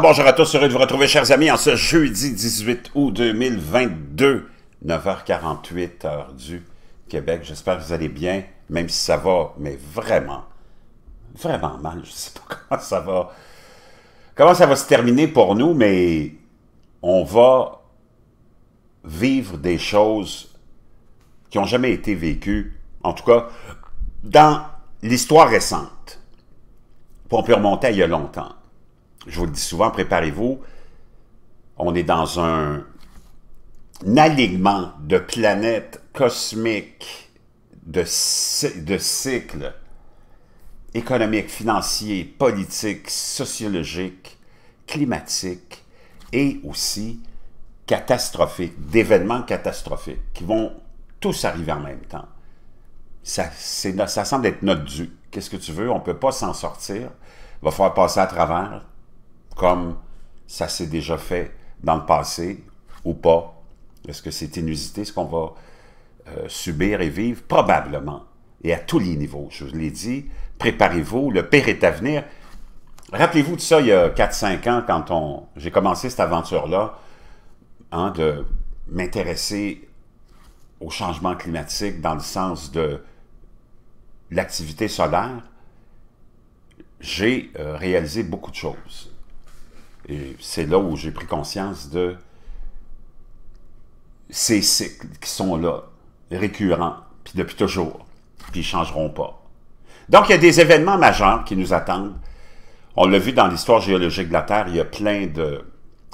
bonjour à tous, heureux de vous retrouver chers amis en ce jeudi 18 août 2022, 9h48 heure du Québec. J'espère que vous allez bien, même si ça va, mais vraiment, vraiment mal. Je ne sais pas comment ça va, comment ça va se terminer pour nous, mais on va vivre des choses qui n'ont jamais été vécues, en tout cas dans l'histoire récente. Pour on remonter il y a longtemps je vous le dis souvent, préparez-vous, on est dans un, alignement de planètes cosmiques, de, cycles économiques, financiers, politiques, sociologiques, climatiques et aussi catastrophiques, d'événements catastrophiques qui vont tous arriver en même temps. Ça, ça semble être notre dû. Qu'est-ce que tu veux? On ne peut pas s'en sortir. Il va falloir passer à travers comme ça s'est déjà fait dans le passé ou pas? Est-ce que c'est inusité ce qu'on va euh, subir et vivre? Probablement. Et à tous les niveaux. Je vous l'ai dit, préparez-vous, le pire est à venir. Rappelez-vous de ça il y a 4-5 ans quand j'ai commencé cette aventure-là, hein, de m'intéresser au changement climatique dans le sens de l'activité solaire, j'ai euh, réalisé beaucoup de choses. Et c'est là où j'ai pris conscience de ces cycles qui sont là, récurrents, puis depuis toujours, puis ils ne changeront pas. Donc, il y a des événements majeurs qui nous attendent. On l'a vu dans l'histoire géologique de la Terre, il y a plein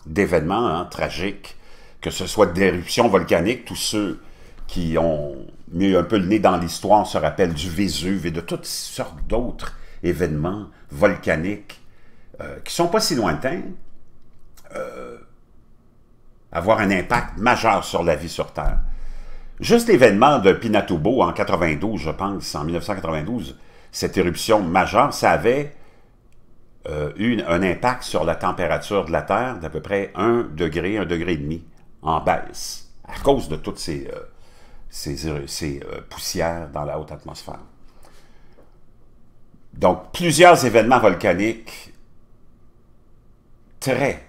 d'événements hein, tragiques, que ce soit d'éruptions volcaniques, tous ceux qui ont mis un peu le nez dans l'histoire, se rappelle du Vésuve et de toutes sortes d'autres événements volcaniques qui euh, qui sont pas si lointains, euh, avoir un impact majeur sur la vie sur Terre. Juste l'événement de Pinatubo en 92, je pense, en 1992, cette éruption majeure, ça avait euh, eu un impact sur la température de la Terre d'à peu près 1 degré, 1 degré et demi en baisse, à cause de toutes ces, poussières dans la haute atmosphère. Donc, plusieurs événements volcaniques très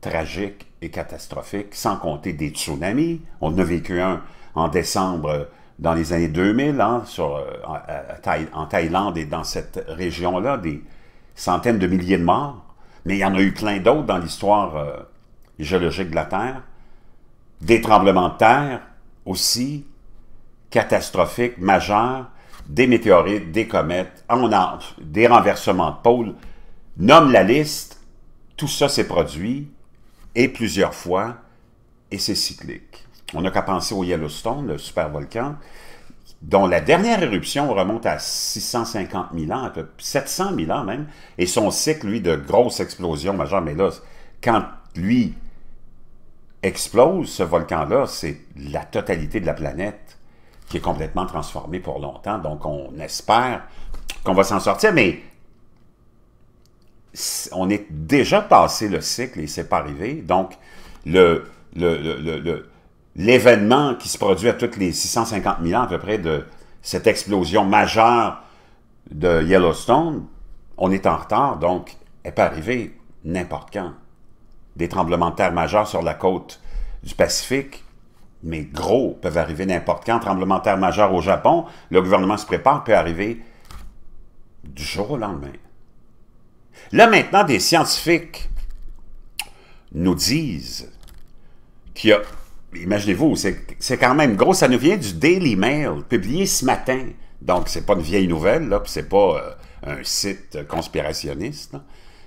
tragique et catastrophique, sans compter des tsunamis. On a vécu un en décembre euh, dans les années 2000 hein, sur, euh, en, Thaïlande et dans cette région-là, des centaines de milliers de morts. Mais il y en a eu plein d'autres dans l'histoire euh, géologique de la Terre. Des tremblements de terre aussi, catastrophiques, majeurs, des météorites, des comètes, on des renversements de pôle. Nomme la liste, tout ça s'est produit, et plusieurs fois, et c'est cyclique. On n'a qu'à penser au Yellowstone, le super volcan, dont la dernière éruption remonte à 650 000 ans, à peu 700 000 ans même, et son cycle, lui, de grosses explosions majeures. Mais là, quand lui explose, ce volcan-là, c'est la totalité de la planète qui est complètement transformée pour longtemps. Donc, on espère qu'on va s'en sortir, mais on est déjà passé le cycle et c'est pas arrivé. Donc, l'événement qui se produit à toutes les 650 000 ans à peu près de cette explosion majeure de Yellowstone, on est en retard, donc elle peut arriver n'importe quand. Des tremblements de terre majeurs sur la côte du Pacifique, mais gros, peuvent arriver n'importe quand. Tremblement de terre majeur au Japon, le gouvernement se prépare, peut arriver du jour au lendemain. Là maintenant, des scientifiques nous disent qu'il y a, imaginez-vous, c'est quand même gros, ça nous vient du Daily Mail, publié ce matin. Donc, c'est pas une vieille nouvelle, là, c'est pas euh, un site conspirationniste.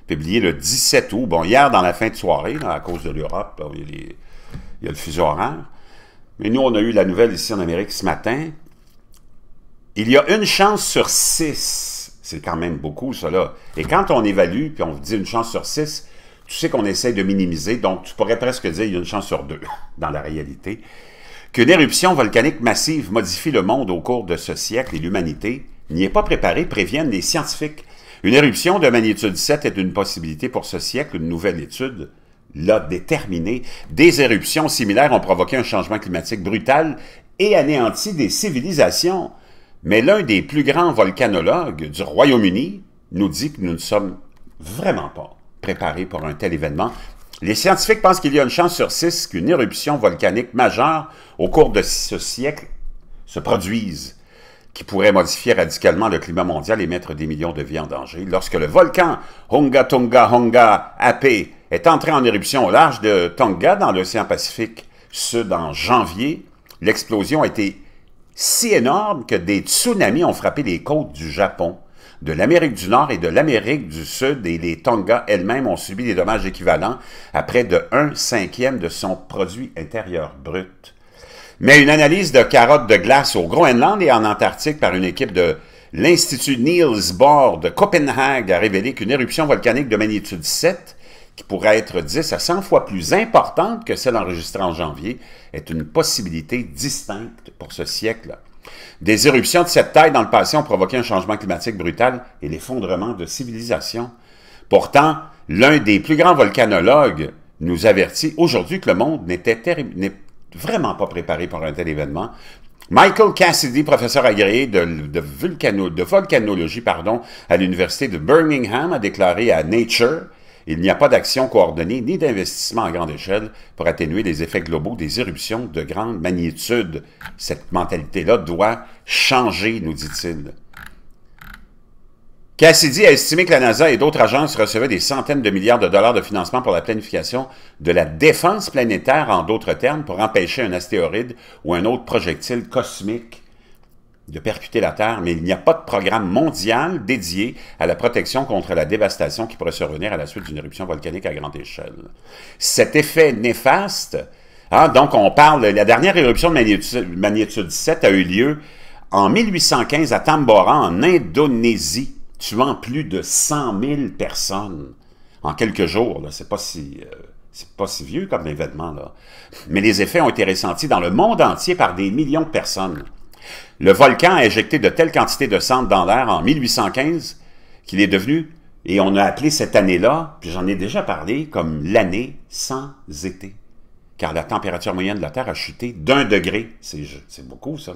Publié le 17 août, bon, hier dans la fin de soirée, à cause de l'Europe, il, il, y a le fuseau horaire. Mais nous, on a eu la nouvelle ici en Amérique ce matin. Il y a une chance sur six c'est quand même beaucoup, cela. Et quand on évalue, puis on dit une chance sur six, tu sais qu'on essaie de minimiser, donc tu pourrais presque dire il y a une chance sur deux, dans la réalité, qu'une éruption volcanique massive modifie le monde au cours de ce siècle et l'humanité n'y est pas préparée, préviennent les scientifiques. Une éruption de magnitude 7 est une possibilité pour ce siècle, une nouvelle étude l'a déterminée. Des éruptions similaires ont provoqué un changement climatique brutal et anéanti des civilisations. Mais l'un des plus grands volcanologues du Royaume-Uni nous dit que nous ne sommes vraiment pas préparés pour un tel événement. Les scientifiques pensent qu'il y a une chance sur six qu'une éruption volcanique majeure au cours de ce siècle se produise, qui pourrait modifier radicalement le climat mondial et mettre des millions de vies en danger. Lorsque le volcan hunga Tonga hunga Ape est entré en éruption au large de Tonga dans l'océan Pacifique Sud en janvier, l'explosion a été si énorme que des tsunamis ont frappé les côtes du Japon, de l'Amérique du Nord et de l'Amérique du Sud, et les Tonga elles-mêmes ont subi des dommages équivalents à près de un cinquième de son produit intérieur brut. Mais une analyse de carottes de glace au Groenland et en Antarctique par une équipe de l'Institut Niels Bohr de Copenhague a révélé qu'une éruption volcanique de magnitude 7 qui pourrait être 10 à 100 fois plus importante que celle enregistrée en janvier, est une possibilité distincte pour ce siècle. Des éruptions de cette taille dans le passé ont provoqué un changement climatique brutal et l'effondrement de civilisations. Pourtant, l'un des plus grands volcanologues nous avertit aujourd'hui que le monde n'était vraiment pas préparé pour un tel événement. Michael Cassidy, professeur agréé de, de volcanologie pardon, à l'Université de Birmingham, a déclaré à Nature il n'y a pas d'action coordonnée ni d'investissement à grande échelle pour atténuer les effets globaux des éruptions de grande magnitude. Cette mentalité-là doit changer, nous dit-il. Cassidy a estimé que la NASA et d'autres agences recevaient des centaines de milliards de dollars de financement pour la planification de la défense planétaire, en d'autres termes, pour empêcher un astéroïde ou un autre projectile cosmique de percuter la terre, mais il n'y a pas de programme mondial dédié à la protection contre la dévastation qui pourrait survenir à la suite d'une éruption volcanique à grande échelle. Cet effet néfaste, hein, donc on parle, la dernière éruption de magnitude, 7 a eu lieu en 1815 à Tambora, en Indonésie, tuant plus de 100 000 personnes en quelques jours. C'est pas si... Euh, c'est pas si vieux comme événement, là. Mais les effets ont été ressentis dans le monde entier par des millions de personnes. Le volcan a éjecté de telles quantités de cendres dans l'air en 1815 qu'il est devenu, et on a appelé cette année-là, puis j'en ai déjà parlé, comme l'année sans été, car la température moyenne de la Terre a chuté d'un degré. C'est beaucoup, ça.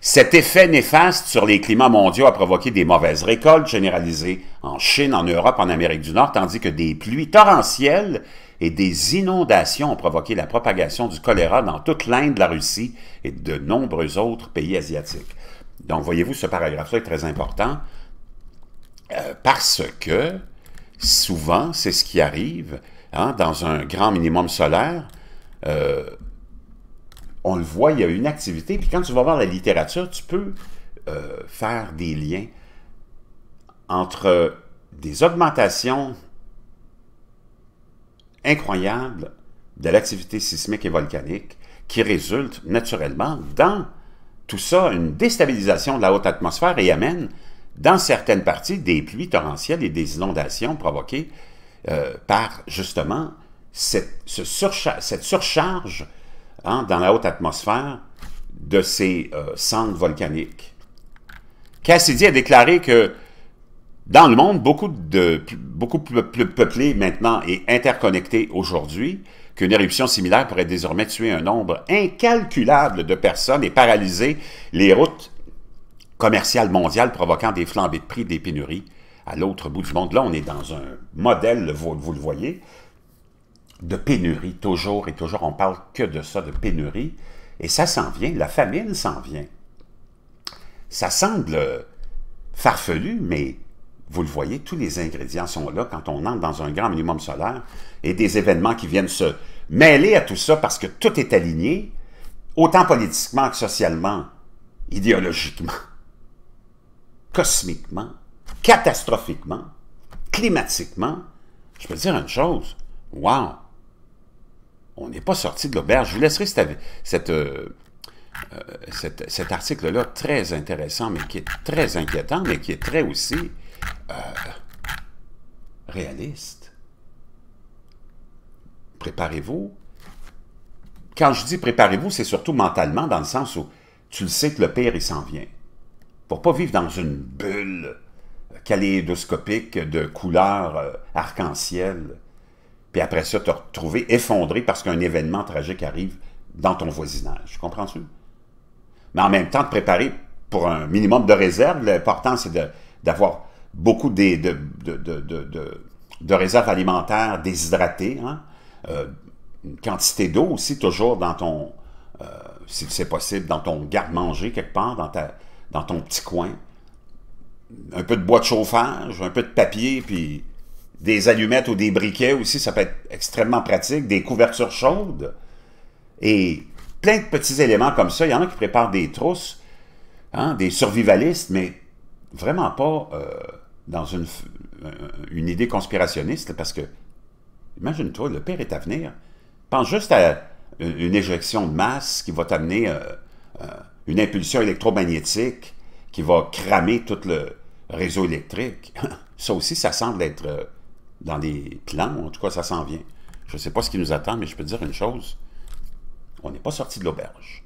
Cet effet néfaste sur les climats mondiaux a provoqué des mauvaises récoltes généralisées en Chine, en Europe, en Amérique du Nord, tandis que des pluies torrentielles et des inondations ont provoqué la propagation du choléra dans toute l'Inde, la Russie et de nombreux autres pays asiatiques. Donc, voyez-vous, ce paragraphe-là est très important euh, parce que souvent, c'est ce qui arrive hein, dans un grand minimum solaire. Euh, on le voit, il y a une activité. Puis quand tu vas voir la littérature, tu peux euh, faire des liens entre des augmentations incroyable de l'activité sismique et volcanique qui résulte naturellement dans tout ça, une déstabilisation de la haute atmosphère et amène dans certaines parties des pluies torrentielles et des inondations provoquées euh, par justement cette, surcharge hein, dans la haute atmosphère de ces centres euh, cendres volcaniques. Cassidy a déclaré que dans le monde, beaucoup, de, beaucoup plus peuplé maintenant et interconnecté aujourd'hui, qu'une éruption similaire pourrait désormais tuer un nombre incalculable de personnes et paralyser les routes commerciales mondiales provoquant des flambées de prix, des pénuries à l'autre bout du monde. Là, on est dans un modèle, vous, le voyez, de pénurie, toujours et toujours. On parle que de ça, de pénurie. Et ça s'en vient, la famine s'en vient. Ça semble farfelu, mais vous le voyez, tous les ingrédients sont là quand on entre dans un grand minimum solaire et des événements qui viennent se mêler à tout ça parce que tout est aligné, autant politiquement que socialement, idéologiquement, cosmiquement, catastrophiquement, climatiquement. Je peux dire une chose, wow, on n'est pas sorti de l'auberge. Je vous laisserai euh, euh, cet article-là très intéressant, mais qui est très inquiétant, mais qui est très aussi euh, réaliste. Préparez-vous. Quand je dis préparez-vous, c'est surtout mentalement, dans le sens où tu le sais que le pire, il s'en vient. Pour pas vivre dans une bulle kaléidoscopique de couleurs euh, arc-en-ciel, puis après ça, te retrouver effondré parce qu'un événement tragique arrive dans ton voisinage. Comprends-tu? Mais en même temps, te préparer pour un minimum de réserve, l'important, c'est d'avoir beaucoup des, de, réserves alimentaires déshydratées, hein. euh, une quantité d'eau aussi toujours dans ton, euh, si c'est possible, dans ton garde-manger quelque part, dans, dans ton petit coin. Un peu de bois de chauffage, un peu de papier, puis des allumettes ou des briquets aussi, ça peut être extrêmement pratique, des couvertures chaudes et plein de petits éléments comme ça. Il y en a qui préparent des trousses, hein, des survivalistes, mais vraiment pas euh, dans une, euh, une idée conspirationniste parce que, imagine-toi, le père est à venir. Pense juste à une éjection de masse qui va t'amener euh, euh, une impulsion électromagnétique qui va cramer tout le réseau électrique. ça aussi, ça semble être dans les plans, en tout cas, ça s'en vient. Je ne sais pas ce qui nous attend, mais je peux te dire une chose. On n'est pas sorti de l'auberge.